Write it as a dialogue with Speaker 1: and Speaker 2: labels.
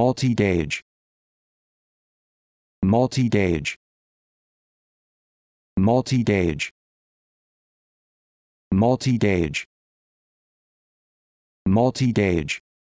Speaker 1: multi-gauge multi-gauge multi-gauge multi-gauge multi-gauge